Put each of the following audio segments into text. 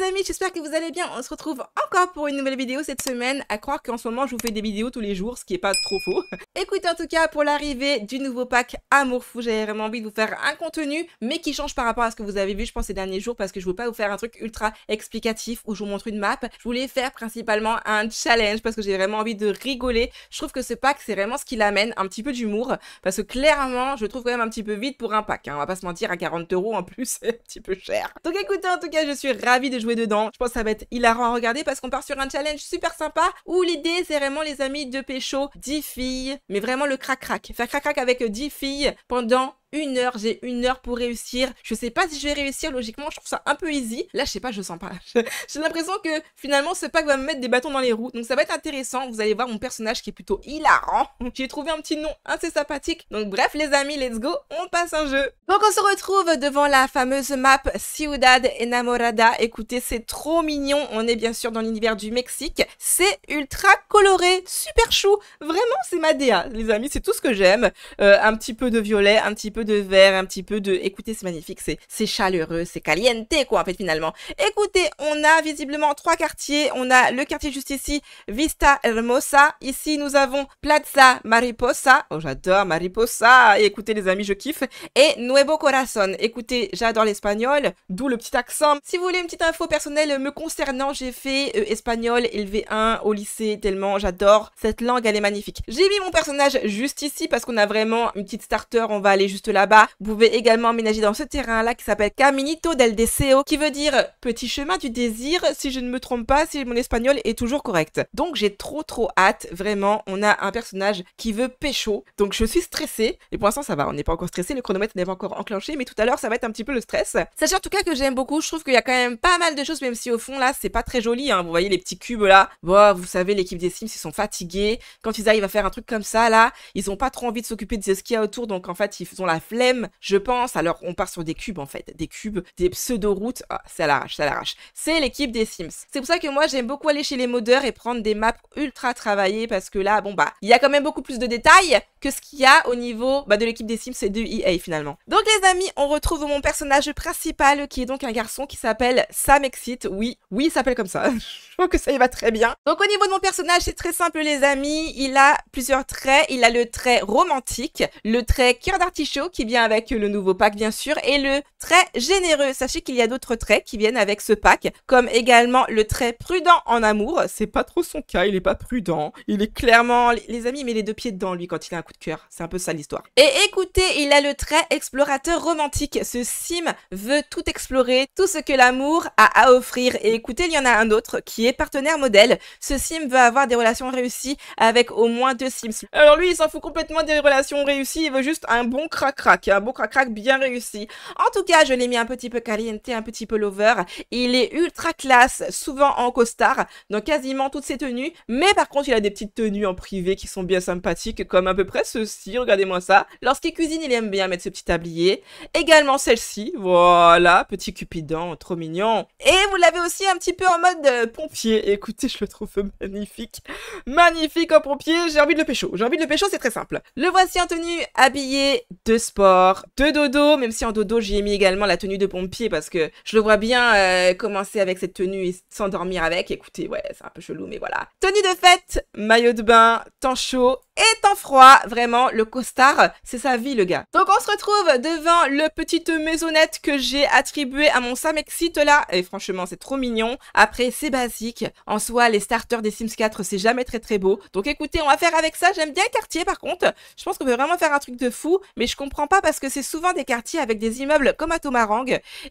les amis, j'espère que vous allez bien. On se retrouve encore pour une nouvelle vidéo cette semaine. À croire qu'en ce moment, je vous fais des vidéos tous les jours, ce qui est pas trop faux. Écoutez, en tout cas, pour l'arrivée du nouveau pack Amour Fou, j'avais vraiment envie de vous faire un contenu, mais qui change par rapport à ce que vous avez vu, je pense, ces derniers jours, parce que je veux pas vous faire un truc ultra explicatif où je vous montre une map. Je voulais faire principalement un challenge parce que j'ai vraiment envie de rigoler. Je trouve que ce pack, c'est vraiment ce qui l'amène, un petit peu d'humour, parce que clairement, je trouve quand même un petit peu vite pour un pack. Hein. On va pas se mentir, à 40 euros en plus, c'est un petit peu cher. Donc écoutez, en tout cas, je suis ravie de jouer dedans. Je pense que ça va être hilarant à regarder parce qu'on part sur un challenge super sympa où l'idée c'est vraiment les amis de pécho 10 filles, mais vraiment le crac-crac. Faire crac-crac avec 10 filles pendant une heure, j'ai une heure pour réussir. Je sais pas si je vais réussir logiquement, je trouve ça un peu easy. Là, je sais pas, je sens pas. j'ai l'impression que finalement ce pack va me mettre des bâtons dans les roues. Donc ça va être intéressant, vous allez voir mon personnage qui est plutôt hilarant. J'ai trouvé un petit nom assez sympathique. Donc bref les amis, let's go, on passe un jeu. Donc on se retrouve devant la fameuse map Ciudad Enamorada. Écoutez, c'est trop mignon. On est bien sûr dans l'univers du Mexique. C'est ultra coloré, super chou. Vraiment, c'est ma DA, les amis, c'est tout ce que j'aime. Euh, un petit peu de violet, un petit peu de verre, un petit peu de... Écoutez, c'est magnifique, c'est chaleureux, c'est caliente, quoi, en fait, finalement. Écoutez, on a visiblement trois quartiers. On a le quartier juste ici, Vista Hermosa. Ici, nous avons Plaza Mariposa. Oh, j'adore Mariposa. écoutez, les amis, je kiffe. Et Nuevo Corazon. Écoutez, j'adore l'espagnol, d'où le petit accent. Si vous voulez une petite info personnelle me concernant, j'ai fait euh, espagnol élevé 1 au lycée tellement j'adore cette langue, elle est magnifique. J'ai mis mon personnage juste ici parce qu'on a vraiment une petite starter. On va aller juste là-bas. Vous pouvez également ménager dans ce terrain-là qui s'appelle Caminito del Deseo, qui veut dire petit chemin du désir, si je ne me trompe pas, si mon espagnol est toujours correct. Donc j'ai trop trop hâte, vraiment, on a un personnage qui veut pécho, donc je suis stressée, et pour l'instant ça va, on n'est pas encore stressé, le chronomètre n'est pas encore enclenché, mais tout à l'heure ça va être un petit peu le stress. Sachez en tout cas que j'aime beaucoup, je trouve qu'il y a quand même pas mal de choses, même si au fond là c'est pas très joli, hein. vous voyez les petits cubes là, Bon, vous savez l'équipe des Sims ils sont fatigués, quand ils arrivent à faire un truc comme ça là, ils ont pas trop envie de s'occuper de ce qu'il y a autour, donc en fait ils font la flemme, je pense. Alors, on part sur des cubes, en fait. Des cubes, des pseudo-routes. Ah, ça l'arrache, ça l'arrache. C'est l'équipe des Sims. C'est pour ça que moi, j'aime beaucoup aller chez les modeurs et prendre des maps ultra travaillées parce que là, bon, bah, il y a quand même beaucoup plus de détails que ce qu'il y a au niveau bah, de l'équipe des Sims et de EA finalement. Donc les amis, on retrouve mon personnage principal qui est donc un garçon qui s'appelle Sam Exit. Oui, oui, il s'appelle comme ça. Je trouve que ça y va très bien. Donc au niveau de mon personnage, c'est très simple les amis. Il a plusieurs traits. Il a le trait romantique, le trait cœur d'artichaut qui vient avec le nouveau pack bien sûr et le trait généreux. Sachez qu'il y a d'autres traits qui viennent avec ce pack, comme également le trait prudent en amour. C'est pas trop son cas, il est pas prudent. Il est clairement, les amis, il met les deux pieds dedans lui quand il a un coup de cœur. C'est un peu ça l'histoire. Et écoutez, il a le trait explorateur romantique. Ce sim veut tout explorer, tout ce que l'amour a à offrir. Et écoutez, il y en a un autre qui est partenaire modèle. Ce sim veut avoir des relations réussies avec au moins deux sims. Alors lui, il s'en fout complètement des relations réussies, il veut juste un bon crack un hein. beau crac-crac bien réussi. En tout cas, je l'ai mis un petit peu caliente, un petit peu lover. Il est ultra classe, souvent en costard, dans quasiment toutes ses tenues. Mais par contre, il a des petites tenues en privé qui sont bien sympathiques, comme à peu près ceci, regardez-moi ça. Lorsqu'il cuisine, il aime bien mettre ce petit tablier. Également celle-ci, voilà, petit cupidon, trop mignon. Et vous l'avez aussi un petit peu en mode euh, pompier. Écoutez, je le trouve magnifique. Magnifique en pompier, j'ai envie de le pécho. J'ai envie de le pécho, c'est très simple. Le voici en tenue habillée de sport, de dodo, même si en dodo j'ai mis également la tenue de pompier parce que je le vois bien euh, commencer avec cette tenue et s'endormir avec. Écoutez, ouais, c'est un peu chelou, mais voilà. Tenue de fête, maillot de bain, temps chaud, et en froid. Vraiment, le costard, c'est sa vie, le gars. Donc, on se retrouve devant le petite maisonnette que j'ai attribué à mon Samexit là. Et franchement, c'est trop mignon. Après, c'est basique. En soi, les starters des Sims 4, c'est jamais très très beau. Donc, écoutez, on va faire avec ça. J'aime bien le quartier, par contre. Je pense qu'on peut vraiment faire un truc de fou, mais je comprends pas parce que c'est souvent des quartiers avec des immeubles comme à Tomarang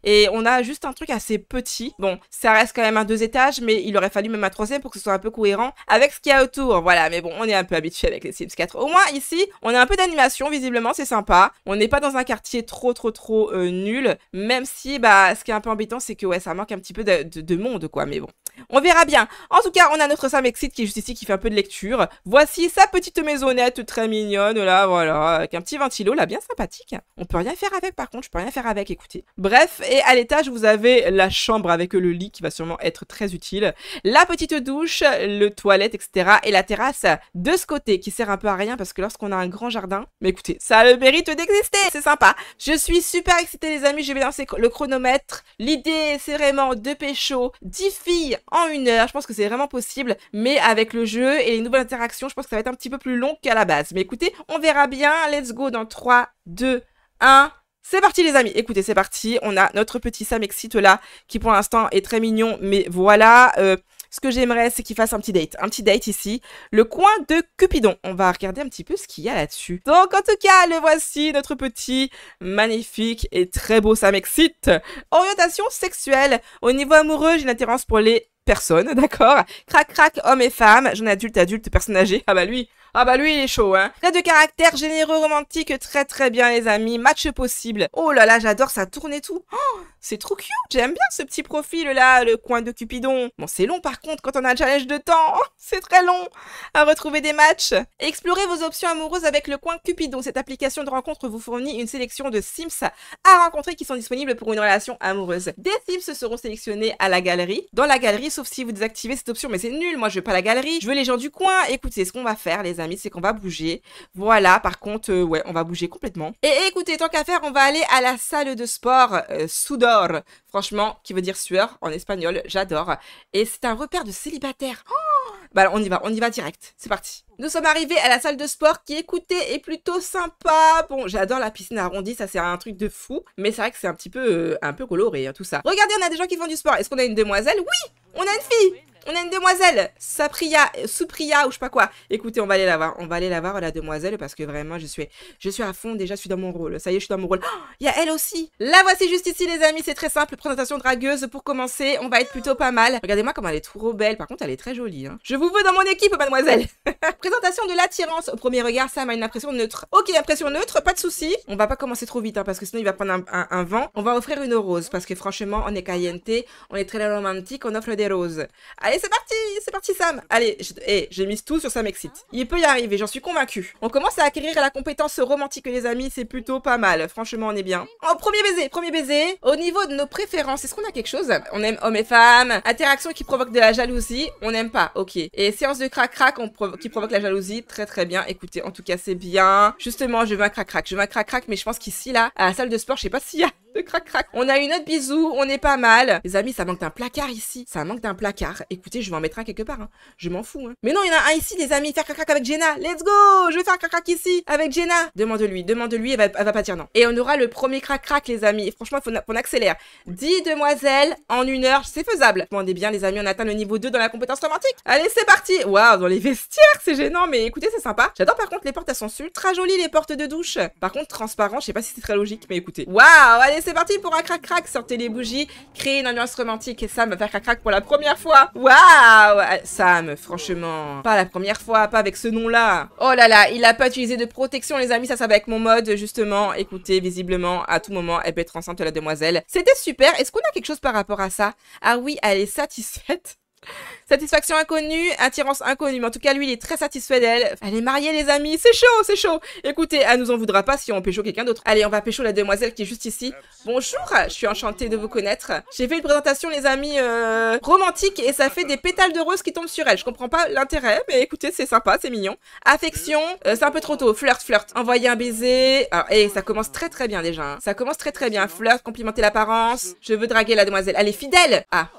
et on a juste un truc assez petit. Bon, ça reste quand même un deux étages, mais il aurait fallu même un troisième pour que ce soit un peu cohérent avec ce qu'il y a autour. Voilà, mais bon, on est un peu habitué avec les au moins ici, on a un peu d'animation, visiblement, c'est sympa. On n'est pas dans un quartier trop trop trop euh, nul, même si bah ce qui est un peu embêtant, c'est que ouais, ça manque un petit peu de monde quoi, mais bon. On verra bien. En tout cas, on a notre Exit qui est juste ici, qui fait un peu de lecture. Voici sa petite maisonnette très mignonne, là, voilà, avec un petit ventilo, là, bien sympathique. On peut rien faire avec, par contre, je peux rien faire avec, écoutez. Bref, et à l'étage, vous avez la chambre avec le lit qui va sûrement être très utile. La petite douche, le toilette, etc. Et la terrasse de ce côté qui sert un peu à rien parce que lorsqu'on a un grand jardin, mais écoutez, ça a le mérite d'exister, c'est sympa. Je suis super excitée, les amis, je vais lancer le chronomètre. L'idée, c'est vraiment de pécho 10 filles en une heure. Je pense que c'est vraiment possible, mais avec le jeu et les nouvelles interactions, je pense que ça va être un petit peu plus long qu'à la base. Mais écoutez, on verra bien. Let's go dans 3, 2, 1. C'est parti les amis, écoutez c'est parti, on a notre petit Sam Exit là, qui pour l'instant est très mignon, mais voilà, euh, ce que j'aimerais c'est qu'il fasse un petit date, un petit date ici, le coin de Cupidon, on va regarder un petit peu ce qu'il y a là-dessus. Donc en tout cas, le voici, notre petit, magnifique et très beau Sam Exit. Orientation sexuelle, au niveau amoureux j'ai une attirance pour les Personne, d'accord Crac, crac, hommes et femmes, jeunes adultes, adultes, personne âgée. Ah bah lui, ah bah lui il est chaud hein. Trait de caractère généreux romantique très très bien les amis, match possible. Oh là là j'adore ça tourner tout. Oh, c'est trop cute, j'aime bien ce petit profil là, le coin de Cupidon. Bon c'est long par contre quand on a un challenge de temps, oh, c'est très long à retrouver des matchs. Explorez vos options amoureuses avec le coin Cupidon. Cette application de rencontre vous fournit une sélection de Sims à rencontrer qui sont disponibles pour une relation amoureuse. Des Sims seront sélectionnés à la galerie, dans la galerie sauf si vous désactivez cette option mais c'est nul, moi je veux pas la galerie, je veux les gens du coin. Écoutez ce qu'on va faire les amis, c'est qu'on va bouger. Voilà, par contre, euh, ouais, on va bouger complètement. Et écoutez, tant qu'à faire, on va aller à la salle de sport euh, Sudor. Franchement, qui veut dire sueur en espagnol, j'adore. Et c'est un repère de célibataire. Oh bah on y va, on y va direct. C'est parti. Nous sommes arrivés à la salle de sport qui, écoutez, est plutôt sympa. Bon, j'adore la piscine arrondie, ça sert à un truc de fou. Mais c'est vrai que c'est un petit peu, euh, un peu coloré, hein, tout ça. Regardez, on a des gens qui font du sport. Est-ce qu'on a une demoiselle Oui, on a une fille. On a une demoiselle Sapria, Supria ou je sais pas quoi. Écoutez, on va aller la voir. On va aller la voir, la demoiselle, parce que vraiment, je suis, je suis à fond. Déjà, je suis dans mon rôle. Ça y est, je suis dans mon rôle. Oh, il y a elle aussi. La voici juste ici, les amis. C'est très simple. Présentation dragueuse pour commencer. On va être plutôt pas mal. Regardez-moi comme elle est trop belle. Par contre, elle est très jolie. Hein. Je vous veux dans mon équipe, mademoiselle. Présentation de l'attirance. Au premier regard, ça m'a une impression neutre. Ok, impression neutre, pas de souci. On va pas commencer trop vite, hein, parce que sinon, il va prendre un, vent. On va offrir une rose, parce que franchement, on est caliente, on est très romantique, on offre des roses. Allez, c'est parti, c'est parti Sam. Allez, eh, j'ai mis tout sur Sam Exit. Il peut y arriver, j'en suis convaincu. On commence à acquérir la compétence romantique les amis, c'est plutôt pas mal. Franchement, on est bien. Oh, premier baiser, premier baiser. Au niveau de nos préférences, est-ce qu'on a quelque chose On aime hommes et femmes, Interaction qui provoque de la jalousie, on n'aime pas, ok. Et séance de crac-crac qui provoque la jalousie, très très bien. Écoutez, en tout cas, c'est bien. Justement, je veux un crac-crac, je veux un crac-crac, mais je pense qu'ici, là, à la salle de sport, je sais pas s'il y a de crac crac. On a une autre bisou, on est pas mal. Les amis, ça manque d'un placard ici. Ça manque d'un placard. Écoutez, je vais en mettre un quelque part. Hein. Je m'en fous. Hein. Mais non, il y en a un ici, les amis. Faire crac crac avec Jenna. Let's go Je vais faire crac crac ici avec Jenna. Demande-lui, demande-lui. Elle, va, pas dire non. Et on aura le premier crac crac, les amis. Et franchement, faut on accélère. 10 demoiselles en une heure, c'est faisable. Demandez bien, les amis, on atteint le niveau 2 dans la compétence romantique. Allez, c'est parti. Waouh, dans les vestiaires, c'est gênant, mais écoutez, c'est sympa. J'adore par contre les portes, elles sont ultra jolies les portes de douche. Par contre, transparent, je sais pas si c'est très logique, mais écoutez. Waouh, allez c'est parti pour un crac-crac. Sortez les bougies, créez une ambiance romantique. Et Sam va faire crac-crac pour la première fois. Waouh euh, Sam, franchement, pas la première fois, pas avec ce nom-là. Oh là là, il a pas utilisé de protection, les amis. Ça, ça va avec mon mode, justement. Écoutez, visiblement, à tout moment, elle peut être enceinte, la demoiselle. C'était super. Est-ce qu'on a quelque chose par rapport à ça Ah oui, elle est satisfaite. Satisfaction inconnue, attirance inconnue. Mais en tout cas, lui, il est très satisfait d'elle. Elle est mariée, les amis. C'est chaud, c'est chaud. Écoutez, elle nous en voudra pas si on pécho quelqu'un d'autre. Allez, on va pécho la demoiselle qui est juste ici. Bonjour, je suis enchantée de vous connaître. J'ai fait une présentation, les amis, euh, romantique et ça fait des pétales de rose qui tombent sur elle. Je comprends pas l'intérêt, mais écoutez, c'est sympa, c'est mignon. Affection, euh, c'est un peu trop tôt. Flirt, flirt. Envoyer un baiser. Alors, ah, eh, ça commence très très bien déjà. Hein. Ça commence très très bien. Flirt, complimenter l'apparence. Je veux draguer la demoiselle. Elle est fidèle. Ah.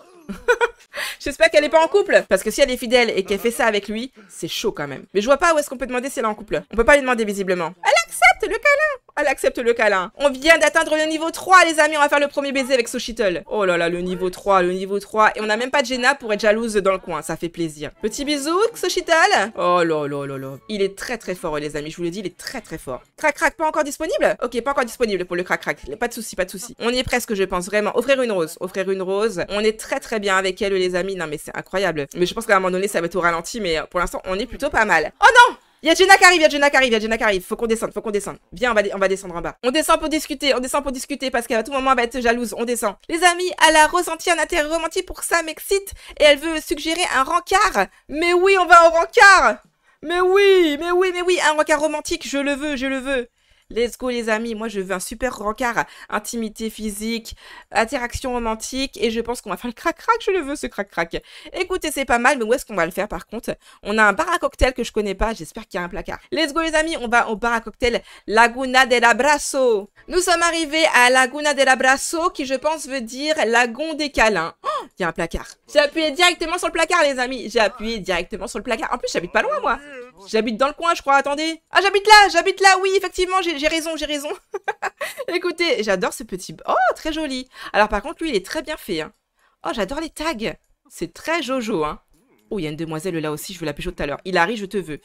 J'espère qu'elle n'est pas en couple. Parce que si elle est fidèle et qu'elle fait ça avec lui, c'est chaud quand même. Mais je vois pas où est-ce qu'on peut demander si elle est en couple. On peut pas lui demander visiblement. Elle accepte le câlin Elle accepte le câlin. On vient d'atteindre le niveau 3, les amis. On va faire le premier baiser avec Sochitel. Oh là là, le niveau 3, le niveau 3. Et on n'a même pas Jenna pour être jalouse dans le coin. Ça fait plaisir. Petit bisou, Sochitel. Oh là là là là. Il est très très fort, les amis. Je vous le dis, il est très très fort. Crac crac, pas encore disponible Ok, pas encore disponible pour le crac crac. Pas de souci, pas de souci. On y est presque, je pense. Vraiment. Offrir une rose. Offrir une rose. On est très très bien avec elle, les amis. Non, mais c'est incroyable. Mais je pense qu'à un moment donné, ça va être au ralenti. Mais pour l'instant, on est plutôt pas mal. Oh non Y'a Jenna qui arrive, y'a Jenna qui arrive, y'a Jenna qui arrive. Faut qu'on descende, faut qu'on descende. Viens, on va, descendre en bas. On descend pour discuter, on descend pour discuter parce qu'à tout moment, elle va être jalouse. On descend. Les amis, elle a ressenti un intérêt romantique pour ça, m'excite. Et elle veut suggérer un rencard. Mais oui, on va au rencard. Mais oui, mais oui, mais oui, un rencard romantique, je le veux, je le veux. Let's go les amis, moi je veux un super rencard, intimité physique, interaction romantique et je pense qu'on va faire le crac-crac, je le veux ce crac-crac. Écoutez, c'est pas mal, mais où est-ce qu'on va le faire par contre On a un bar à cocktail que je connais pas, j'espère qu'il y a un placard. Let's go les amis, on va au bar à cocktail Laguna del Abrazo. Nous sommes arrivés à Laguna del Abrazo qui je pense veut dire lagon des câlins. Oh, il y a un placard. J'ai appuyé directement sur le placard les amis, j'ai appuyé directement sur le placard. En plus j'habite pas loin moi. J'habite dans le coin, je crois. Attendez. Ah, j'habite là, j'habite là. Oui, effectivement, j'ai raison, j'ai raison. Écoutez, j'adore ce petit... Oh, très joli. Alors, par contre, lui, il est très bien fait. Hein. Oh, j'adore les tags. C'est très jojo, hein. Oh, il y a une demoiselle là aussi, je veux la pécho tout à l'heure. Il arrive je te veux.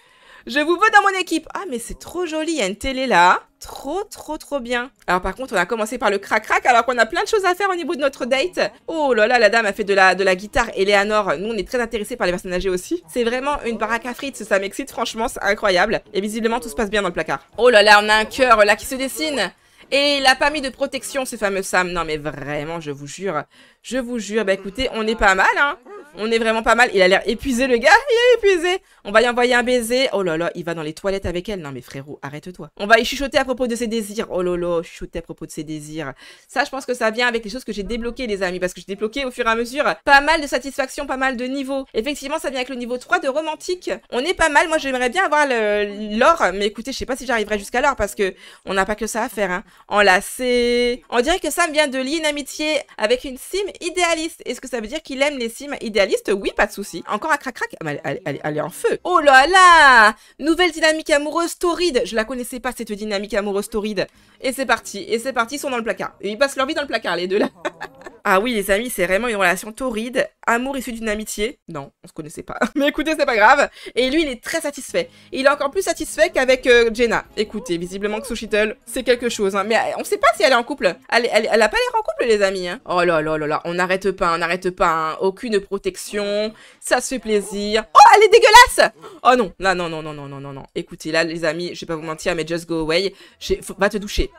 Je vous veux dans mon équipe. Ah, mais c'est trop joli. Il y a une télé là. Trop, trop, trop bien. Alors par contre, on a commencé par le crac-crac alors qu'on a plein de choses à faire au niveau de notre date. Oh là là, la dame a fait de la, de la guitare. Eleanor, nous on est très intéressés par les personnages aussi. C'est vraiment une baraque à frites, ça m'excite franchement, c'est incroyable. Et visiblement, tout se passe bien dans le placard. Oh là là, on a un cœur là qui se dessine. Et il a pas mis de protection, ces fameux Sam. Non mais vraiment, je vous jure, je vous jure, bah écoutez, on est pas mal, hein. On est vraiment pas mal. Il a l'air épuisé, le gars. Il est épuisé. On va y envoyer un baiser. Oh là là, il va dans les toilettes avec elle. Non, mais frérot, arrête-toi. On va y chuchoter à propos de ses désirs. Oh là là, chuchoter à propos de ses désirs. Ça, je pense que ça vient avec les choses que j'ai débloquées, les amis. Parce que j'ai débloqué au fur et à mesure pas mal de satisfaction, pas mal de niveaux. Effectivement, ça vient avec le niveau 3 de romantique. On est pas mal. Moi, j'aimerais bien avoir l'or. Mais écoutez, je sais pas si j'arriverai jusqu'à l'or parce que on n'a pas que ça à faire. Hein. Enlacé. On dirait que ça me vient de lier une amitié avec une sim idéaliste. Est-ce que ça veut dire qu'il aime les sims idéalistes Oui, pas de souci. Encore à crac crac. Ah, elle, elle, est en feu. Oh là là Nouvelle dynamique amoureuse torride. Je la connaissais pas cette dynamique amoureuse torride. Et c'est parti. Et c'est parti. Ils sont dans le placard. Et ils passent leur vie dans le placard les deux là. Oh. Ah oui, les amis, c'est vraiment une relation torride. Amour issu d'une amitié. Non, on se connaissait pas. Mais écoutez, c'est pas grave. Et lui, il est très satisfait. il est encore plus satisfait qu'avec euh, Jenna. Écoutez, visiblement que Sushitel c'est quelque chose. Hein. Mais euh, on sait pas si elle est en couple. Elle, elle, a pas l'air en couple, les amis. Hein. Oh là là là là, on n'arrête pas, on n'arrête pas. Hein. Aucune protection. Ça se fait plaisir. Oh, elle est dégueulasse Oh non, là, non, non, non, non, non, non, non. Écoutez, là, les amis, je vais pas vous mentir, mais just go away. Faut, va te doucher.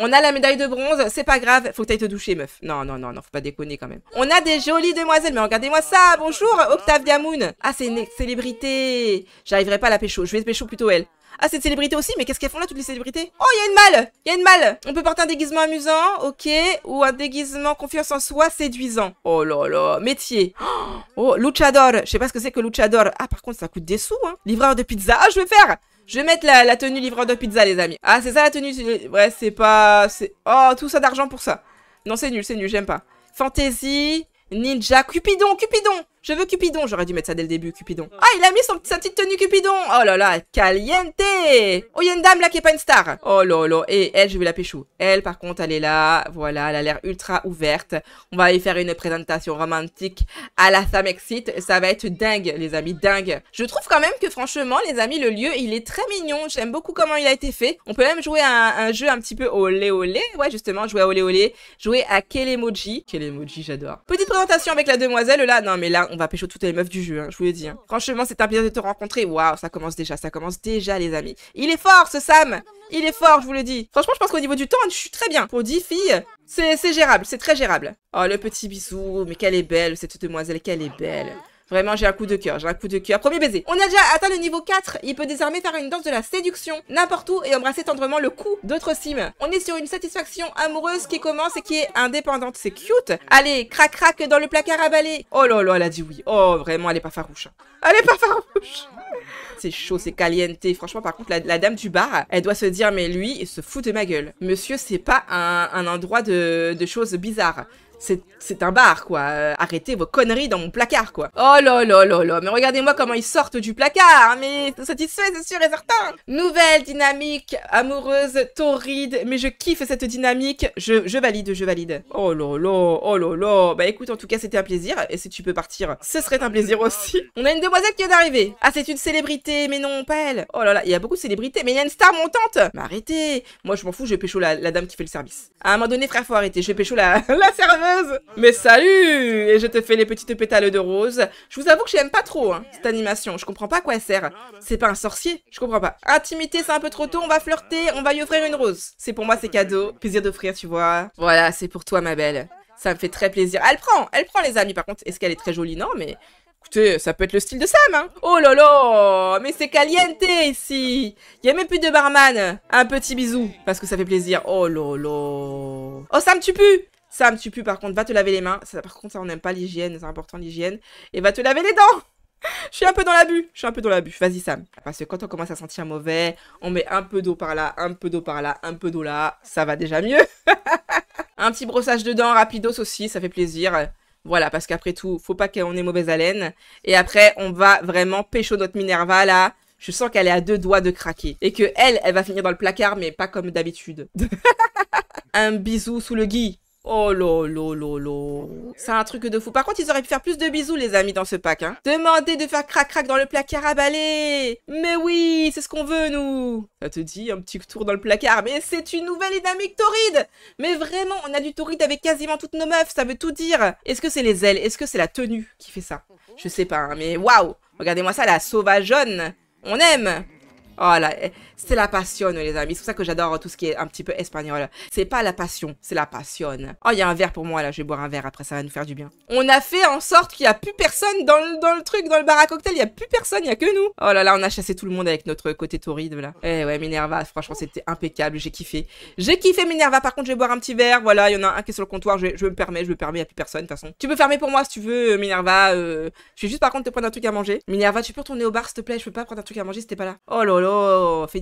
On a la médaille de bronze, c'est pas grave, faut que t'ailles te doucher, meuf. Non, non, non, non, faut pas déconner quand même. On a des jolies demoiselles, mais regardez-moi ça Bonjour, Octave Diamoun Ah, c'est une célébrité J'arriverai pas à la pécho, je vais pécho plutôt elle. Ah, c'est une célébrité aussi, mais qu'est-ce qu'elles font là, toutes les célébrités Oh, il y a une malle Il y a une malle On peut porter un déguisement amusant, ok, ou un déguisement confiance en soi séduisant. Oh là là, métier. Oh, luchador Je sais pas ce que c'est que luchador. Ah, par contre, ça coûte des sous, hein. Livreur de pizza, ah, je vais faire je vais mettre la, tenue livreur de pizza, les amis. Ah, c'est ça la tenue Ouais, c'est pas... Oh, tout ça d'argent pour ça. Non, c'est nul, c'est nul, j'aime pas. Fantasy, ninja, Cupidon, Cupidon je veux Cupidon. J'aurais dû mettre ça dès le début, Cupidon. Ah, il a mis sa petite tenue Cupidon. Oh là là, caliente. Oh, il y a une dame là qui est pas une star. Oh là là. Et elle, je vais la péchou. Elle, par contre, elle est là. Voilà, elle a l'air ultra ouverte. On va aller faire une présentation romantique à la Samexit. Ça va être dingue, les amis, dingue. Je trouve quand même que franchement, les amis, le lieu, il est très mignon. J'aime beaucoup comment il a été fait. On peut même jouer à un, jeu un petit peu olé olé. Ouais, justement, jouer à olé olé. Jouer à quel emoji. Quel emoji, j'adore. Petite présentation avec la demoiselle là. Non, mais là, on va pécho toutes les meufs du jeu, hein, je vous le dis. Hein. Franchement, c'est un plaisir de te rencontrer. Waouh, ça commence déjà, ça commence déjà, les amis. Il est fort, ce Sam Il est fort, je vous le dis. Franchement, je pense qu'au niveau du temps, je suis très bien. Pour 10 filles, c'est gérable, c'est très gérable. Oh, le petit bisou, mais qu'elle est belle, cette demoiselle, qu'elle est belle. Vraiment, j'ai un coup de cœur, j'ai un coup de cœur. Premier baiser. On a déjà atteint le niveau 4. Il peut désormais faire une danse de la séduction n'importe où et embrasser tendrement le cou d'autres sims. On est sur une satisfaction amoureuse qui commence et qui est indépendante. C'est cute. Allez, crac crac dans le placard à balai. Oh là là, elle a dit oui. Oh, vraiment, elle est pas farouche. Hein. Elle est pas farouche. C'est chaud, c'est caliente. Franchement, par contre, la, dame du bar, elle doit se dire, mais lui, il se fout de ma gueule. Monsieur, c'est pas un, endroit de, de choses bizarres. C'est un bar, quoi. Euh, arrêtez vos conneries dans mon placard, quoi. Oh là là là là, mais regardez-moi comment ils sortent du placard, hein, mais satisfait, c'est sûr et certain. Nouvelle dynamique amoureuse, torride, mais je kiffe cette dynamique. Je, valide, je valide. Oh là là, oh là là. Bah écoute, en tout cas, c'était un plaisir, et si tu peux partir, ce serait un plaisir aussi. On a une demoiselle qui vient d'arriver. Ah, c'est une célébrité, mais non, pas elle. Oh là là, il y a beaucoup de célébrités, mais il y a une star montante. Mais arrêtez. Moi, je m'en fous, je vais pécho la, dame qui fait le service. À un moment donné, frère, faut arrêter, je pécho la, la mais salut Et je te fais les petites pétales de rose. Je vous avoue que j'aime pas trop hein, cette animation. Je comprends pas à quoi elle sert. C'est pas un sorcier. Je comprends pas. Intimité, c'est un peu trop tôt. On va flirter. On va lui offrir une rose. C'est pour moi, c'est cadeau. Plaisir d'offrir, tu vois. Voilà, c'est pour toi, ma belle. Ça me fait très plaisir. Elle prend, elle prend les amis. Par contre, est-ce qu'elle est très jolie Non, mais Écoutez, ça peut être le style de Sam, hein. Oh là là Mais c'est caliente ici Il a même plus de barman Un petit bisou, parce que ça fait plaisir. Oh là là Oh Sam, tu pues Sam tu peux par contre. Va te laver les mains. Ça, par contre, ça, on n'aime pas l'hygiène. C'est important l'hygiène. Et va te laver les dents. Je suis un peu dans l'abus. Je suis un peu dans l'abus. Vas-y, Sam. Parce que quand on commence à sentir mauvais, on met un peu d'eau par là, un peu d'eau par là, un peu d'eau là. Ça va déjà mieux. un petit brossage de dents rapidos aussi. Ça fait plaisir. Voilà, parce qu'après tout, faut pas qu'on ait mauvaise haleine. Et après, on va vraiment pécho notre Minerva là. Je sens qu'elle est à deux doigts de craquer. Et que elle, elle va finir dans le placard, mais pas comme d'habitude. un bisou sous le gui. Oh lolo lolo. C'est un truc de fou. Par contre, ils auraient pu faire plus de bisous, les amis, dans ce pack. Hein. Demandez de faire crac-crac dans le placard à balai. Mais oui, c'est ce qu'on veut, nous. Ça te dit un petit tour dans le placard. Mais c'est une nouvelle dynamique toride. Mais vraiment, on a du torride avec quasiment toutes nos meufs. Ça veut tout dire. Est-ce que c'est les ailes Est-ce que c'est la tenue qui fait ça Je sais pas, hein, mais waouh Regardez-moi ça, la sauvageonne. On aime Oh là, eh, c'est la passion, les amis. C'est pour ça que j'adore tout ce qui est un petit peu espagnol. C'est pas la passion, c'est la passion. Oh, il y a un verre pour moi là, je vais boire un verre après, ça va nous faire du bien. On a fait en sorte qu'il n'y a plus personne dans le, truc, dans le bar à cocktail, il y a plus personne, il y a que nous. Oh là là, on a chassé tout le monde avec notre côté torride là. Eh ouais, Minerva, franchement, c'était impeccable, j'ai kiffé. J'ai kiffé Minerva, par contre, je vais boire un petit verre. Voilà, il y en a un qui est sur le comptoir, je, me permets, je me permets, il n'y a plus personne de toute façon. Tu peux fermer pour moi si tu veux, euh, Minerva. Euh, je vais juste par contre te prendre un truc à manger. Minerva, tu peux retourner au bar s'il te plaît, je peux pas prendre un truc à manger si pas là. Oh là là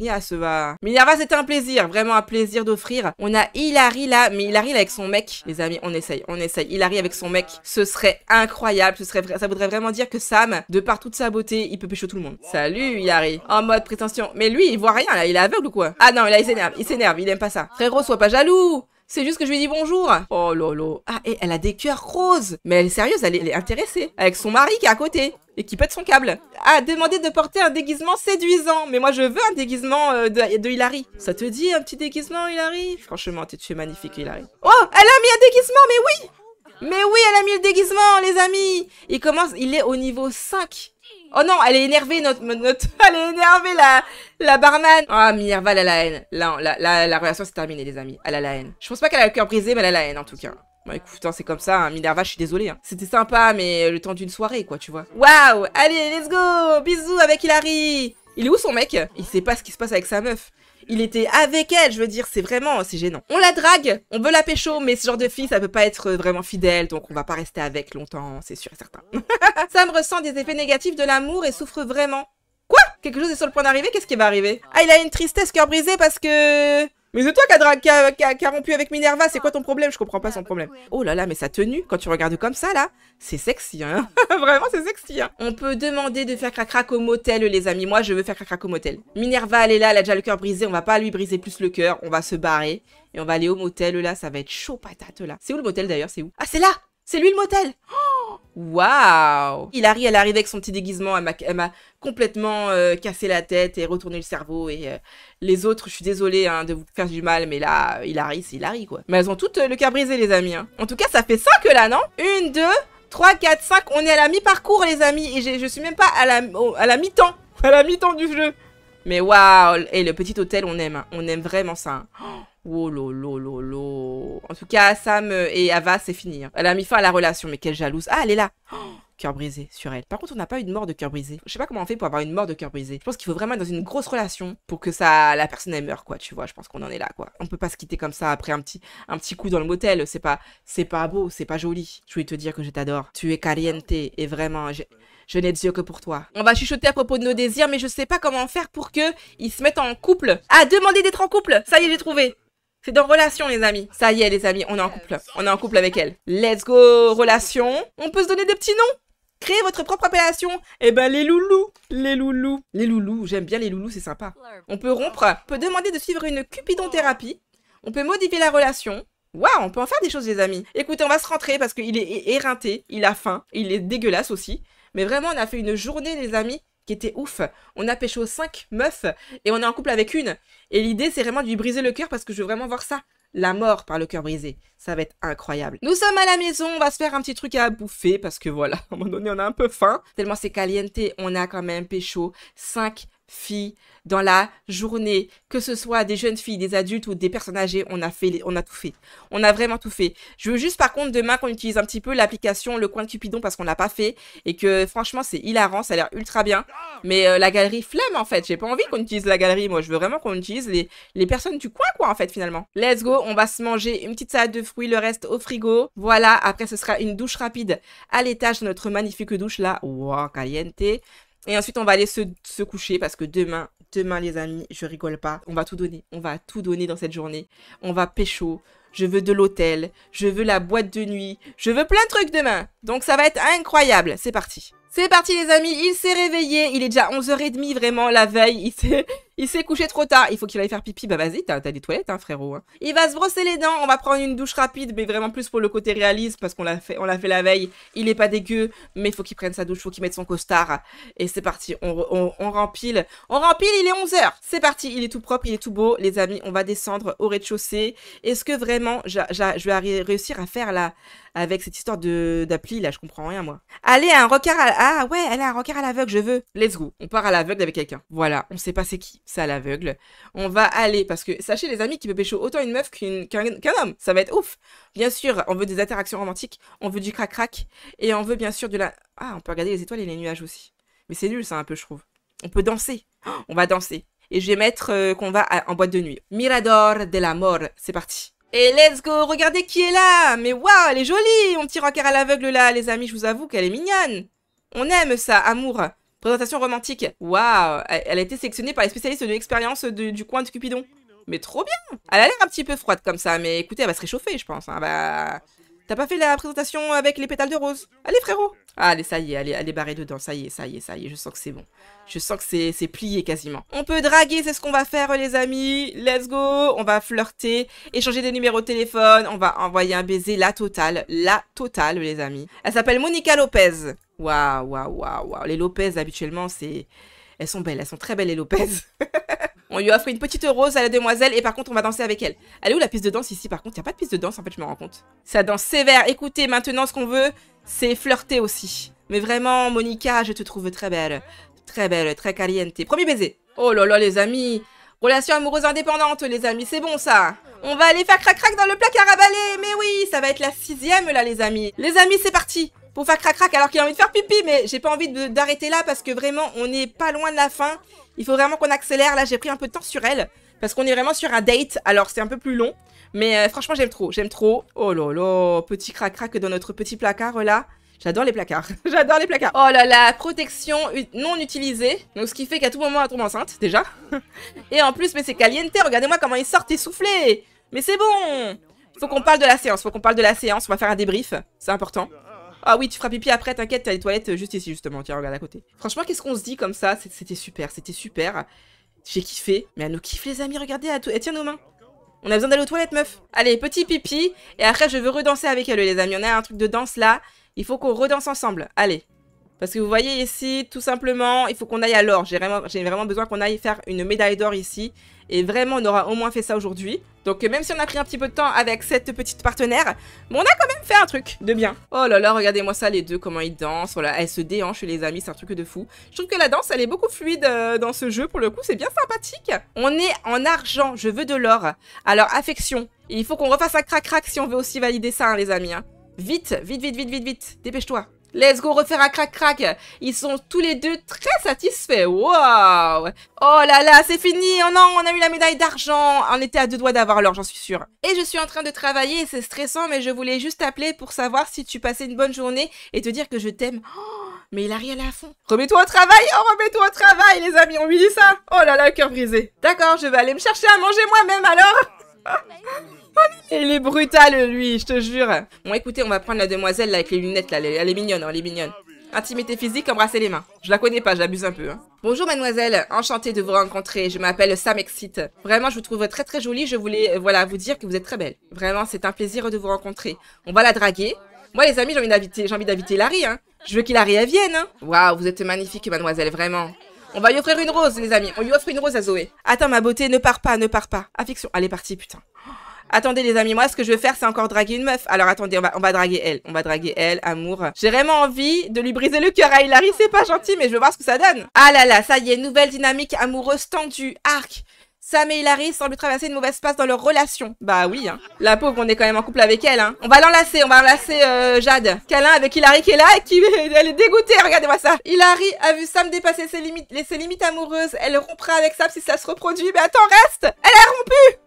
là, se va. Minerva, c'était un plaisir, vraiment un plaisir d'offrir. On a Hilary là, mais Hilary avec son mec, les amis, on essaye, on essaye. Hilary avec son mec, ce serait incroyable, ce serait, ça voudrait vraiment dire que Sam, de par toute sa beauté, il peut pécho tout le monde. Salut Hilary, en mode prétention. Mais lui, il voit rien là, il est aveugle ou quoi Ah non, là, il s'énerve, il s'énerve, il aime pas ça. Frérot, sois pas jaloux c'est juste que je lui dis bonjour. Oh lolo. Ah, et elle a des cœurs roses. Mais elle est sérieuse, elle est, intéressée. Avec son mari qui est à côté et qui pète son câble. Ah, demander de porter un déguisement séduisant. Mais moi, je veux un déguisement euh, de, Hilary. Ça te dit un petit déguisement, Hilary Franchement, tu es magnifique, Hilary. Oh, elle a mis un déguisement, mais oui Mais oui, elle a mis le déguisement, les amis Il commence, il est au niveau 5. Oh non, elle est énervée, notre, notre, elle est énervée, la, la barman. Ah, oh, Minerva, elle a la haine. Là, la, la, relation s'est terminée, les amis. Elle a la haine. Je pense pas qu'elle a le cœur brisé, mais elle a la haine, en tout cas. Bah écoute, hein, c'est comme ça, hein. Minerva, je suis désolée. Hein. C'était sympa, mais le temps d'une soirée, quoi, tu vois. Waouh Allez, let's go Bisous avec Hilary Il est où son mec Il sait pas ce qui se passe avec sa meuf. Il était avec elle, je veux dire, c'est vraiment, c'est gênant. On la drague, on veut la pécho, mais ce genre de fille, ça peut pas être euh, vraiment fidèle, donc on va pas rester avec longtemps, c'est sûr et certain. me ressent des effets négatifs de l'amour et souffre vraiment. Quoi Quelque chose est sur le point d'arriver Qu'est-ce qui va arriver Ah, il a une tristesse cœur brisé parce que... Mais c'est toi qui a, rompu avec Minerva, c'est quoi ton problème Je comprends pas son ah, problème. Oh là là, mais sa tenue, quand tu regardes comme ça là, c'est sexy, hein Vraiment, c'est sexy, hein On peut demander de faire cracrac au motel, les amis. Moi, je veux faire cracrac au motel. Minerva, elle est là, elle a déjà le cœur brisé, on va pas lui briser plus le cœur, on va se barrer. Et on va aller au motel là, ça va être chaud patate là. C'est où le motel d'ailleurs C'est où Ah c'est là c'est lui le motel Waouh wow. Il arrive, elle arrive avec son petit déguisement, elle m'a complètement euh, cassé la tête et retourné le cerveau. Et euh, les autres, je suis désolée hein, de vous faire du mal, mais là, Hilary, c'est Hilary, quoi. Mais elles ont toutes euh, le cœur brisé, les amis. Hein. En tout cas, ça fait 5 là, non Une, deux, trois, quatre, 5, on est à la mi-parcours, les amis. Et je suis même pas à la, à la mi-temps. À la mi-temps du jeu. Mais waouh Et le petit hôtel, on aime. Hein. On aime vraiment ça. Oh. Oh lolo En tout cas, Sam euh, et Ava, c'est fini. Hein. Elle a mis fin à la relation, mais quelle jalouse. Ah, elle est là oh, cœur brisé sur elle. Par contre, on n'a pas eu une mort de cœur brisé. Je sais pas comment on fait pour avoir une mort de cœur brisé. Je pense qu'il faut vraiment être dans une grosse relation pour que ça, la personne elle meure, quoi. Tu vois, je pense qu'on en est là, quoi. On peut pas se quitter comme ça après un petit, un petit coup dans le motel. C'est pas, c'est pas beau, c'est pas joli. Je voulais te dire que je t'adore. Tu es caliente et vraiment, je, n'ai de yeux que pour toi. On va chuchoter à propos de nos désirs, mais je sais pas comment faire pour que se mettent en couple. Ah, demander d'être en couple. Ça y est, j'ai trouvé. C'est dans relation, les amis. Ça y est, les amis, on est en couple. On est en couple avec elle. Let's go, relation. On peut se donner des petits noms. Créer votre propre appellation. Eh ben, les loulous. Les loulous. Les loulous. J'aime bien les loulous, c'est sympa. On peut rompre. On peut demander de suivre une cupidon-thérapie. On peut modifier la relation. Waouh, on peut en faire des choses, les amis. Écoutez, on va se rentrer parce qu'il est éreinté. Il a faim. Il est dégueulasse aussi. Mais vraiment, on a fait une journée, les amis qui était ouf. On a pécho 5 meufs et on est en couple avec une. Et l'idée, c'est vraiment de lui briser le cœur parce que je veux vraiment voir ça. La mort par le cœur brisé. Ça va être incroyable. Nous sommes à la maison, on va se faire un petit truc à bouffer parce que voilà, à un moment donné, on a un peu faim. Tellement c'est caliente, on a quand même pécho 5 filles dans la journée, que ce soit des jeunes filles, des adultes ou des personnes âgées, on a fait, on a tout fait. On a vraiment tout fait. Je veux juste par contre demain qu'on utilise un petit peu l'application Le Coin de Cupidon parce qu'on l'a pas fait et que franchement c'est hilarant, ça a l'air ultra bien. Mais euh, la galerie flemme en fait, j'ai pas envie qu'on utilise la galerie, moi je veux vraiment qu'on utilise les, les personnes du coin quoi en fait finalement. Let's go, on va se manger une petite salade de fruits, le reste au frigo. Voilà, après ce sera une douche rapide à l'étage notre magnifique douche là, wow, caliente. Et ensuite, on va aller se, coucher parce que demain, demain, les amis, je rigole pas. On va tout donner. On va tout donner dans cette journée. On va pécho. Je veux de l'hôtel. Je veux la boîte de nuit. Je veux plein de trucs demain. Donc, ça va être incroyable. C'est parti. C'est parti, les amis. Il s'est réveillé. Il est déjà 11h30, vraiment, la veille. Il s'est. Il s'est couché trop tard. Il faut qu'il aille faire pipi. Bah vas-y, t'as des toilettes, hein, frérot. Hein. Il va se brosser les dents. On va prendre une douche rapide, mais vraiment plus pour le côté réaliste parce qu'on l'a fait, on l'a fait la veille. Il est pas dégueu, mais faut qu'il prenne sa douche, faut qu'il mette son costard. Et c'est parti. On, on, on, rempile. On rempile. Il est 11 h C'est parti. Il est tout propre, il est tout beau, les amis. On va descendre au rez-de-chaussée. Est-ce que vraiment, je vais réussir à faire là, avec cette histoire de d'appli là Je comprends rien moi. Allez, un requin, À... Ah ouais, a un rocard à l'aveugle. Je veux. Let's go. On part à l'aveugle avec quelqu'un. Voilà. On sait pas c'est qui c'est à l'aveugle. On va aller, parce que sachez les amis qu'il peut pêcher autant une meuf qu'un homme, ça va être ouf. Bien sûr, on veut des interactions romantiques, on veut du crac-crac, et on veut bien sûr de la... Ah, on peut regarder les étoiles et les nuages aussi. Mais c'est nul ça un peu, je trouve. On peut danser. on va danser. Et je vais mettre euh, qu'on va en boîte de nuit. Mirador de la mort, c'est parti. Et let's go, regardez qui est là Mais waouh, elle est jolie, On tire en rencard à l'aveugle là, les amis, je vous avoue qu'elle est mignonne. On aime ça, amour. Présentation romantique. Waouh, elle a été sélectionnée par les spécialistes de l'expérience du coin de Cupidon. Mais trop bien Elle a l'air un petit peu froide comme ça, mais écoutez, elle va se réchauffer, je pense. Hein. Elle, T'as pas fait la présentation avec les pétales de rose Allez, frérot Allez, ça y est, allez, allez barrer dedans. Ça y est, ça y est, ça y est. Je sens que c'est bon. Je sens que c'est plié quasiment. On peut draguer, c'est ce qu'on va faire, les amis. Let's go On va flirter, échanger des numéros de téléphone. On va envoyer un baiser, la totale. La totale, les amis. Elle s'appelle Monica Lopez. Waouh, waouh, waouh, waouh. Les Lopez, habituellement, c'est... Elles sont belles, elles sont très belles, les Lopez. On lui offre une petite rose à la demoiselle et par contre on va danser avec elle. Elle est où la piste de danse ici par contre Il n'y a pas de piste de danse en fait je me rends compte. Ça danse sévère. Écoutez maintenant ce qu'on veut c'est flirter aussi. Mais vraiment Monica je te trouve très belle. Très belle, très caliente. Premier baiser. Oh là là les amis. Relation amoureuse indépendante les amis c'est bon ça. On va aller faire crac crac dans le placard à balai. Mais oui ça va être la sixième là les amis. Les amis c'est parti pour faire crac-crac alors qu'il a envie de faire pipi. Mais j'ai pas envie d'arrêter là parce que vraiment, on n'est pas loin de la fin. Il faut vraiment qu'on accélère. Là, j'ai pris un peu de temps sur elle parce qu'on est vraiment sur un date. Alors, c'est un peu plus long. Mais euh, franchement, j'aime trop. J'aime trop. Oh là là, petit crac-crac dans notre petit placard là. J'adore les placards. J'adore les placards. Oh là là, protection non utilisée. Donc ce qui fait qu'à tout moment, elle tombe enceinte, déjà. Et en plus, mais c'est caliente. Regardez-moi comment ils sort essoufflés. Mais c'est bon. Faut qu'on parle de la séance. Faut qu'on parle de la séance. On va faire un débrief. C'est important. Ah oui, tu feras pipi après, t'inquiète, t'as les toilettes euh, juste ici, justement. Tiens, regarde à côté. Franchement, qu'est-ce qu'on se dit comme ça C'était super, c'était super. J'ai kiffé. Mais à nous kiffe, les amis, regardez, tout et tient nos mains. On a besoin d'aller aux toilettes, meuf. Allez, petit pipi. Et après, je veux redanser avec elle, les amis. On a un truc de danse là. Il faut qu'on redanse ensemble. Allez. Parce que vous voyez ici, tout simplement, il faut qu'on aille à l'or. J'ai vraiment, vraiment besoin qu'on aille faire une médaille d'or ici. Et vraiment, on aura au moins fait ça aujourd'hui. Donc même si on a pris un petit peu de temps avec cette petite partenaire, on a quand même fait un truc de bien. Oh là là, regardez-moi ça les deux, comment ils dansent. Voilà, elles se déhanchent les amis, c'est un truc de fou. Je trouve que la danse, elle est beaucoup fluide euh, dans ce jeu. Pour le coup, c'est bien sympathique. On est en argent, je veux de l'or. Alors affection. il faut qu'on refasse un crac-crac si on veut aussi valider ça, hein, les amis. Hein. Vite, vite, vite, vite, vite, vite. Dépêche-toi. Let's go refaire un crac-crac. Ils sont tous les deux très satisfaits. Waouh Oh là là, c'est fini. Oh non, on a eu la médaille d'argent. On était à deux doigts d'avoir l'or, j'en suis sûre. Et je suis en train de travailler c'est stressant, mais je voulais juste t'appeler pour savoir si tu passais une bonne journée et te dire que je t'aime. Oh, mais il a rien à fond. Remets-toi au travail Oh, remets-toi au travail, les amis, on lui dit ça Oh là là, cœur brisé. D'accord, je vais aller me chercher à manger moi-même alors oh, il est brutal, lui, je te jure. Bon, écoutez, on va prendre la demoiselle là, avec les lunettes, là. Elle, est mignonne, hein, elle est mignonne. Intimité physique, embrasser les mains. Je la connais pas, j'abuse un peu. Hein. Bonjour mademoiselle, enchantée de vous rencontrer. Je m'appelle Sam Exit. Vraiment, je vous trouve très très jolie. Je voulais euh, voilà vous dire que vous êtes très belle. Vraiment, c'est un plaisir de vous rencontrer. On va la draguer. Moi les amis, j'ai envie d'inviter, Larry. Hein. Je veux qu'il arrive à vienne. Hein. Waouh, vous êtes magnifique mademoiselle, vraiment. On va lui offrir une rose, les amis. On lui offre une rose à Zoé. Attends ma beauté, ne pars pas, ne pars pas. Affection, allez parti, putain. Attendez les amis, moi ce que je veux faire c'est encore draguer une meuf. Alors attendez, on va, draguer elle. On va draguer elle, amour. J'ai vraiment envie de lui briser le cœur à Hilary. C'est pas gentil mais je veux voir ce que ça donne. Ah là là, ça y est, nouvelle dynamique amoureuse tendue. Arc Sam et Hilary semblent traverser une mauvaise passe dans leur relation. Bah oui, hein. La pauvre, on est quand même en couple avec elle, hein. On va l'enlacer, on va enlacer euh, Jade. Câlin avec Hilary qui est là et qui elle est dégoûtée, regardez-moi ça. Hilary a vu Sam dépasser ses limites, ses limites amoureuses. Elle rompra avec Sam si ça se reproduit. Mais attends, reste Elle a rompu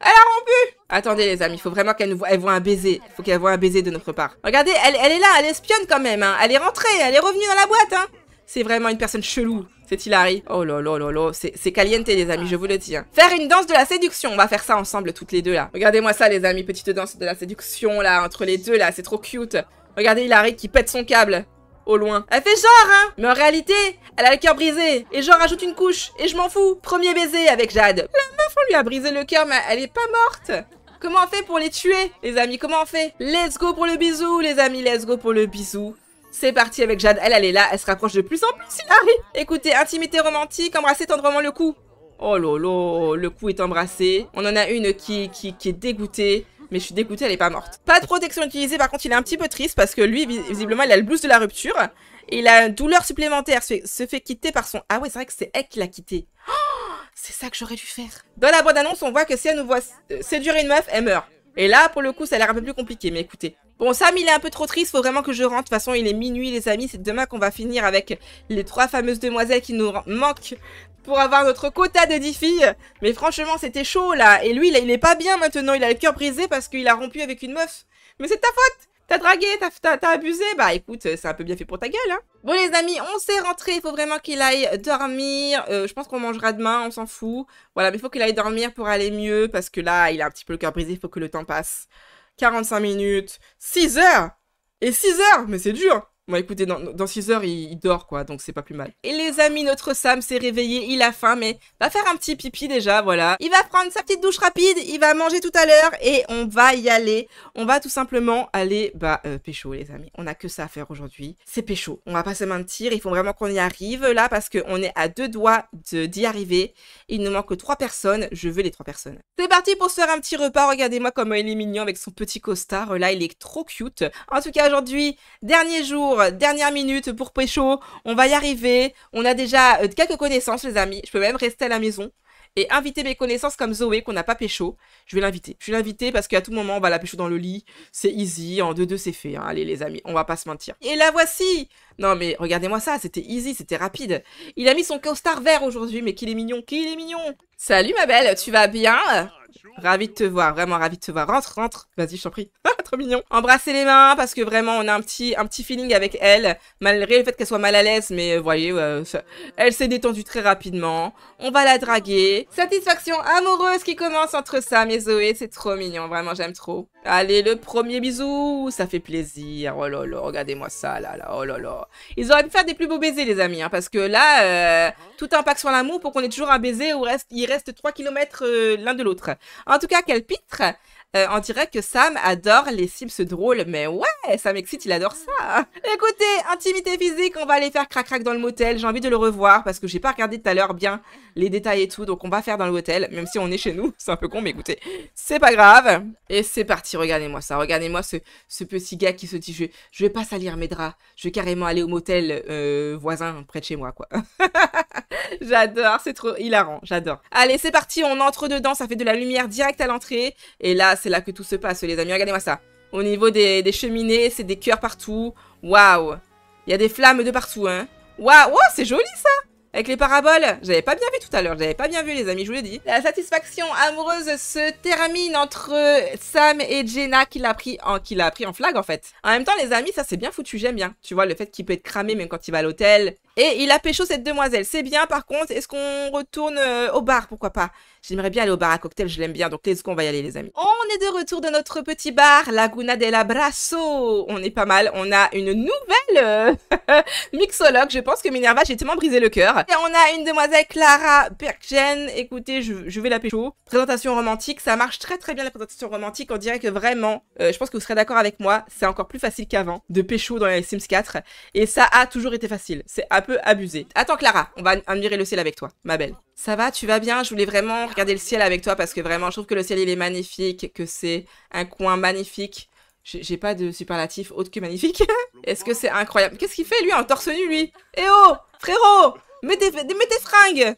elle a rompu Attendez les amis, il faut vraiment qu'elle voit, elle voit un baiser. Il faut qu'elle voit un baiser de notre part. Regardez, elle, est là, elle espionne quand même. Hein. Elle est rentrée, elle est revenue dans la boîte. Hein. C'est vraiment une personne chelou, c'est Hilary. Oh là là là là, c'est caliente les amis, je vous le dis. Hein. Faire une danse de la séduction, on va faire ça ensemble toutes les deux là. Regardez-moi ça les amis, petite danse de la séduction là, entre les deux là, c'est trop cute. Regardez Hilary qui pète son câble au loin. Elle fait genre, hein Mais en réalité, elle a le cœur brisé. Et genre rajoute une couche. Et je m'en fous. Premier baiser avec Jade. La meuf, on lui a brisé le cœur, mais elle est pas morte. Comment on fait pour les tuer, les amis Comment on fait Let's go pour le bisou, les amis. Let's go pour le bisou. C'est parti avec Jade. Elle, elle est là. Elle se rapproche de plus en plus. arrive, Écoutez, intimité romantique. embrasser tendrement le cou. Oh lolo, le cou est embrassé. On en a une qui, qui, qui est dégoûtée mais je suis dégoûtée, elle est pas morte. Pas de protection utilisée, par contre, il est un petit peu triste parce que lui, visiblement, il a le blues de la rupture. Et une douleur supplémentaire se fait, quitter par son... Ah ouais, c'est vrai que c'est elle qui l'a quitté. Oh, c'est ça que j'aurais dû faire. Dans la boîte d'annonce, on voit que si elle nous voit euh, séduire une meuf, elle meurt. Et là, pour le coup, ça a l'air un peu plus compliqué, mais écoutez. Bon, Sam, il est un peu trop triste, faut vraiment que je rentre. De toute façon, il est minuit, les amis. C'est demain qu'on va finir avec les trois fameuses demoiselles qui nous manquent pour avoir notre quota de 10 filles. Mais franchement, c'était chaud, là. Et lui, il est pas bien maintenant. Il a le cœur brisé parce qu'il a rompu avec une meuf. Mais c'est ta faute T'as dragué, t'as abusé, bah écoute, c'est un peu bien fait pour ta gueule, hein. Bon les amis, on s'est rentré, il faut vraiment qu'il aille dormir, euh, je pense qu'on mangera demain, on s'en fout. Voilà, mais il faut qu'il aille dormir pour aller mieux, parce que là, il a un petit peu le cœur brisé, il faut que le temps passe. 45 minutes, 6 heures Et 6 heures Mais c'est dur Bon, écoutez, dans, 6 heures, il, dort, quoi, donc c'est pas plus mal. Et les amis, notre Sam s'est réveillé, il a faim, mais va faire un petit pipi déjà, voilà. Il va prendre sa petite douche rapide, il va manger tout à l'heure, et on va y aller. On va tout simplement aller, bah, euh, pécho, les amis. On a que ça à faire aujourd'hui. C'est pécho. On va pas se mentir, il faut vraiment qu'on y arrive, là, parce qu'on est à deux doigts d'y arriver. Il ne manque que trois personnes, je veux les trois personnes. C'est parti pour se faire un petit repas, regardez-moi comment il est mignon avec son petit costard, là, il est trop cute. En tout cas, aujourd'hui, dernier jour euh, dernière minute pour Pécho, on va y arriver. On a déjà euh, quelques connaissances, les amis. Je peux même rester à la maison et inviter mes connaissances comme Zoé qu'on n'a pas pécho. Je vais l'inviter. Je vais l'inviter parce qu'à tout moment, on va la pécho dans le lit. C'est easy. En deux deux c'est fait. Hein. Allez, les amis, on va pas se mentir. Et la voici Non, mais regardez-moi ça. C'était easy, c'était rapide. Il a mis son costard vert aujourd'hui, mais qu'il est mignon, qu'il est mignon Salut, ma belle, tu vas bien Ravi de te voir, vraiment ravi de te voir. Rentre, rentre. Vas-y, je t'en prie. Trop mignon. Embrassez les mains parce que vraiment on a un petit, un petit feeling avec elle, malgré le fait qu'elle soit mal à l'aise, mais vous euh, voyez, euh, elle s'est détendue très rapidement. On va la draguer. Satisfaction amoureuse qui commence entre ça, et Zoé. C'est trop mignon, vraiment j'aime trop. Allez, le premier bisou, ça fait plaisir. Oh là là, regardez-moi ça, là là, oh là là. Ils auraient pu faire des plus beaux baisers, les amis, hein, parce que là, euh, tout impact sur l'amour pour qu'on ait toujours un baiser où reste, il reste 3 km l'un de l'autre. En tout cas, quel pitre en euh, on dirait que Sam adore les Sims drôles, mais ouais, ça m'excite, il adore ça. Écoutez, intimité physique, on va aller faire crac-crac dans le motel. J'ai envie de le revoir parce que j'ai pas regardé tout à l'heure bien les détails et tout, donc on va faire dans le motel, même si on est chez nous. C'est un peu con, mais écoutez, c'est pas grave. Et c'est parti, regardez-moi ça. Regardez-moi ce, ce, petit gars qui se dit je, je vais pas salir mes draps, je vais carrément aller au motel euh, voisin près de chez moi, quoi. j'adore, c'est trop hilarant, j'adore. Allez, c'est parti, on entre dedans, ça fait de la lumière directe à l'entrée. Et là, c'est là que tout se passe, les amis. Regardez-moi ça. Au niveau des, cheminées, c'est des cœurs partout. Waouh. Il y a des flammes de partout, hein. Waouh, c'est joli ça avec les paraboles. J'avais pas bien vu tout à l'heure, j'avais pas bien vu les amis, je vous l'ai dit. La satisfaction amoureuse se termine entre euh, Sam et Jenna qui l'a pris en qui l'a pris en flag en fait. En même temps les amis, ça c'est bien foutu, j'aime bien. Tu vois le fait qu'il peut être cramé même quand il va à l'hôtel et il a pécho cette demoiselle. C'est bien, par contre, est-ce qu'on retourne euh, au bar Pourquoi pas J'aimerais bien aller au bar à cocktail, je l'aime bien. Donc, let's ce qu'on va y aller, les amis. On est de retour de notre petit bar, Laguna del Abrazo. On est pas mal. On a une nouvelle euh, mixologue. Je pense que Minerva, j'ai tellement brisé le cœur. Et on a une demoiselle, Clara Bergen. Écoutez, je, vais la pécho. Présentation romantique, ça marche très très bien, la présentation romantique. On dirait que vraiment, euh, je pense que vous serez d'accord avec moi, c'est encore plus facile qu'avant de pécho dans les Sims 4. Et ça a toujours été facile. C'est peu abusé. Attends Clara, on va admirer le ciel avec toi, ma belle. Ça va, tu vas bien Je voulais vraiment regarder le ciel avec toi parce que vraiment, je trouve que le ciel, il est magnifique, que c'est un coin magnifique. J'ai pas de superlatif autre que magnifique. Est-ce que c'est incroyable Qu'est-ce qu'il fait, lui, en torse nu, lui Eh oh Frérot mets tes, fringues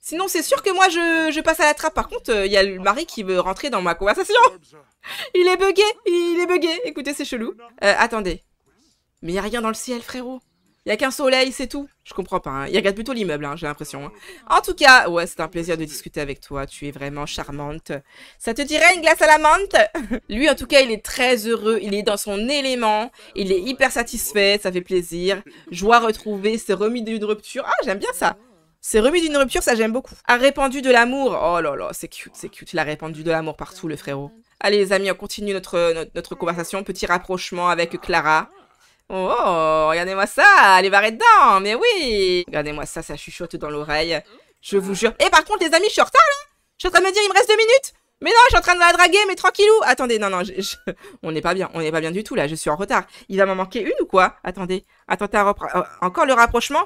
Sinon, c'est sûr que moi, je, passe à la trappe. Par contre, il y a le mari qui veut rentrer dans ma conversation. il est bugué, il est bugué. Écoutez, c'est chelou. Euh, attendez. Mais il a rien dans le ciel, frérot. Il y a qu'un soleil, c'est tout. Je comprends pas. Hein. Il regarde plutôt l'immeuble, hein, j'ai l'impression. Hein. En tout cas, ouais, c'est un plaisir de discuter avec toi. Tu es vraiment charmante. Ça te dirait une glace à la menthe Lui, en tout cas, il est très heureux. Il est dans son élément. Il est hyper satisfait. Ça fait plaisir. Joie retrouvée. C'est remis d'une rupture. Ah, j'aime bien ça. C'est remis d'une rupture, ça j'aime beaucoup. A répandu de l'amour. Oh là là, c'est cute, c'est cute. Il a répandu de l'amour partout, le frérot. Allez, les amis, on continue notre, notre conversation. Petit rapprochement avec Clara. Oh, regardez-moi ça, est barrée dedans, mais oui Regardez-moi ça, ça chuchote dans l'oreille. Je vous jure. Et par contre, les amis, je suis en retard, là Je suis en train de me dire, il me reste deux minutes mais non, je suis en train de la draguer, mais tranquillou Attendez, non, non, on n'est pas bien, on n'est pas bien du tout, là, je suis en retard. Il va m'en manquer une ou quoi Attendez, attendez, euh, encore le rapprochement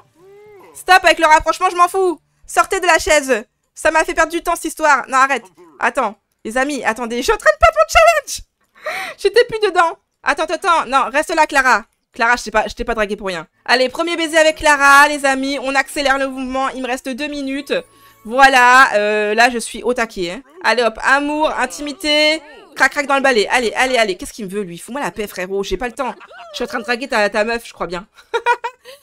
Stop avec le rapprochement, je m'en fous Sortez de la chaise Ça m'a fait perdre du temps, cette histoire Non, arrête Attends, les amis, attendez, je suis en train de perdre mon challenge J'étais plus dedans Attends, attends, non, reste là, Clara Clara, je t'ai pas, pas dragué pour rien. Allez, premier baiser avec Clara, les amis. On accélère le mouvement. Il me reste deux minutes. Voilà, euh, là, je suis au taquet. Hein. Allez, hop, amour, intimité, crac crac dans le balai. Allez, allez, allez. Qu'est-ce qu'il me veut, lui Fous-moi la paix, frérot. J'ai pas le temps. Je suis en train de draguer ta, ta meuf, je crois bien.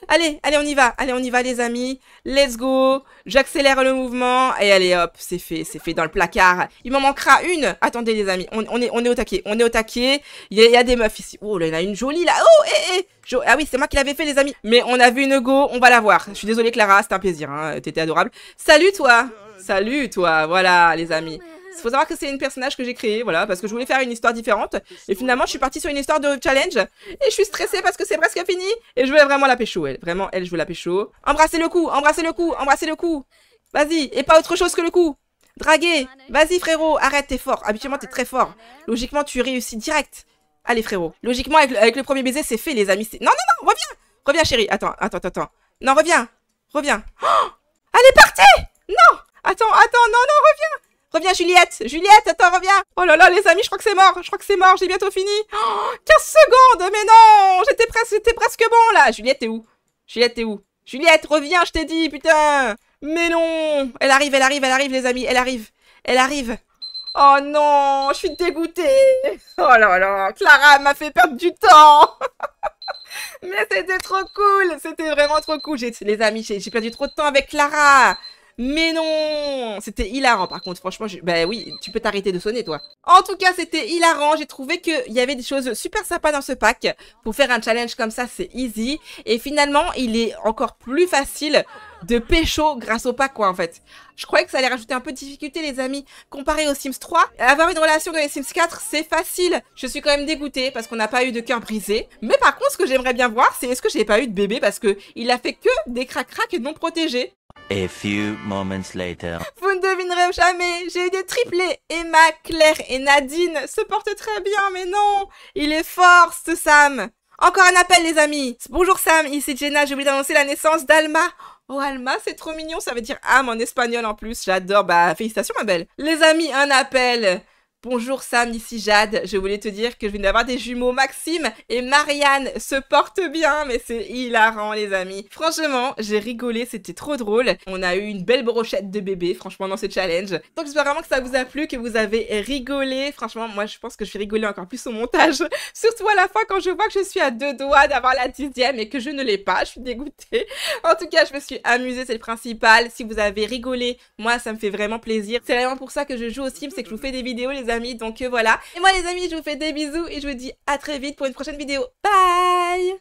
Allez, allez, on y va. Allez, on y va, les amis. Let's go. J'accélère le mouvement. Et allez, hop, c'est fait. C'est fait dans le placard. Il m'en manquera une. Attendez, les amis. On, on, est, on est au taquet. On est au taquet. Il y, a, des meufs ici. Oh, là, il y en a une jolie, là. Oh, hé, eh, hé. Eh. ah oui, c'est moi qui l'avais fait, les amis. Mais on a vu une go. On va la voir. Je suis désolée, Clara. C'était un plaisir. Hein. T'étais adorable. Salut, toi. Salut, toi. Voilà, les amis faut savoir que c'est une personnage que j'ai créé, voilà, parce que je voulais faire une histoire différente. Et finalement, je suis partie sur une histoire de challenge. Et je suis stressée parce que c'est presque fini. Et je veux vraiment la pécho, elle. Vraiment, elle, je veux la pécho. Embrassez le cou embrassez le cou embrassez le cou Vas-y, et pas autre chose que le cou Draguer, vas-y frérot, arrête, t'es fort. Habituellement, t'es très fort. Logiquement, tu réussis direct. Allez frérot. Logiquement, avec le, premier baiser, c'est fait, les amis. Non, non, non, reviens. Reviens, chérie. Attends, attends, attends. Non, reviens. Reviens. elle est partie Non Attends, attends, non, non, reviens Reviens, Juliette Juliette, attends, reviens Oh là là, les amis, je crois que c'est mort Je crois que c'est mort, j'ai bientôt fini 15 secondes Mais non J'étais presque, j'étais presque bon, là Juliette, t'es où Juliette, t'es où Juliette, reviens, je t'ai dit, putain Mais non Elle arrive, elle arrive, elle arrive, les amis, elle arrive Elle arrive Oh non, je suis dégoûtée Oh là là, Clara m'a fait perdre du temps Mais c'était trop cool C'était vraiment trop cool, les amis, j'ai perdu trop de temps avec Clara mais non C'était hilarant par contre, franchement, je... bah oui, tu peux t'arrêter de sonner toi. En tout cas, c'était hilarant, j'ai trouvé qu'il y avait des choses super sympas dans ce pack. Pour faire un challenge comme ça, c'est easy. Et finalement, il est encore plus facile de pécho grâce au pack quoi en fait. Je croyais que ça allait rajouter un peu de difficulté les amis. Comparé aux Sims 3, avoir une relation dans les Sims 4 c'est facile. Je suis quand même dégoûtée parce qu'on n'a pas eu de cœur brisé. Mais par contre ce que j'aimerais bien voir c'est est-ce que j'ai pas eu de bébé parce que il a fait que des crac-crac non protégés. A few moments later. Vous ne devinerez jamais, j'ai eu des triplés. Emma, Claire et Nadine se portent très bien, mais non, il est fort ce Sam. Encore un appel les amis. Bonjour Sam, ici Jenna, j'ai oublié d'annoncer la naissance d'Alma. Oh Alma, c'est trop mignon, ça veut dire âme en espagnol en plus. J'adore, bah félicitations ma belle. Les amis, un appel. Bonjour Sam, ici Jade. Je voulais te dire que je viens d'avoir des jumeaux Maxime et Marianne se portent bien, mais c'est hilarant les amis. Franchement, j'ai rigolé, c'était trop drôle. On a eu une belle brochette de bébés, franchement, dans ce challenge. Donc j'espère vraiment que ça vous a plu, que vous avez rigolé. Franchement, moi je pense que je vais rigoler encore plus au montage. Surtout à la fin quand je vois que je suis à deux doigts d'avoir la dixième et que je ne l'ai pas. Je suis dégoûtée. En tout cas, je me suis amusée, c'est le principal. Si vous avez rigolé, moi ça me fait vraiment plaisir. C'est vraiment pour ça que je joue au Sims, c'est que je vous fais des vidéos les amis donc euh, voilà. Et moi les amis, je vous fais des bisous et je vous dis à très vite pour une prochaine vidéo. Bye